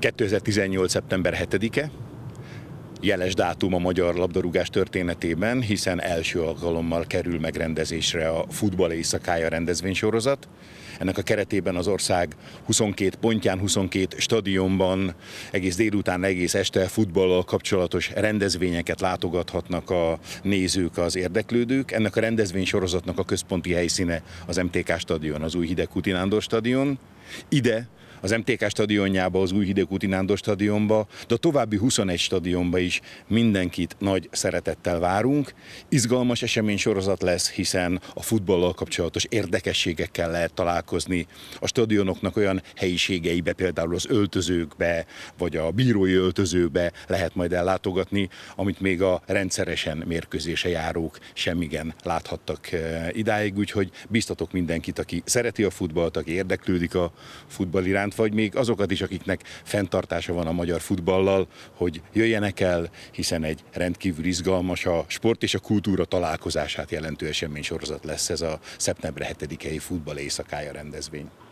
2018. szeptember 7-e, jeles dátum a magyar labdarúgás történetében, hiszen első alkalommal kerül megrendezésre a futball éjszakája rendezvénysorozat. Ennek a keretében az ország 22 pontján, 22 stadionban egész délután, egész este futballal kapcsolatos rendezvényeket látogathatnak a nézők, az érdeklődők. Ennek a rendezvénysorozatnak a központi helyszíne az MTK stadion, az új Hidegkuti Nándor stadion. Ide az MTK stadionjába, az új Hidegúti Nándor stadionba, de a további 21 stadionba is mindenkit nagy szeretettel várunk. Izgalmas esemény sorozat lesz, hiszen a futballal kapcsolatos érdekességekkel lehet találkozni. A stadionoknak olyan helyiségeibe, például az öltözőkbe, vagy a bírói öltözőbe lehet majd ellátogatni, amit még a rendszeresen mérkőzése járók semmigen láthattak eh, idáig, úgyhogy biztatok mindenkit, aki szereti a futballt, aki érdeklődik a futball iránt, bántva, hogy még azokat is, akiknek fenntartása van a magyar futballal, hogy jöjjenek el, hiszen egy rendkívül izgalmas a sport és a kultúra találkozását jelentő eseménysorozat lesz ez a szeptember 7-i futball éjszakája rendezvény.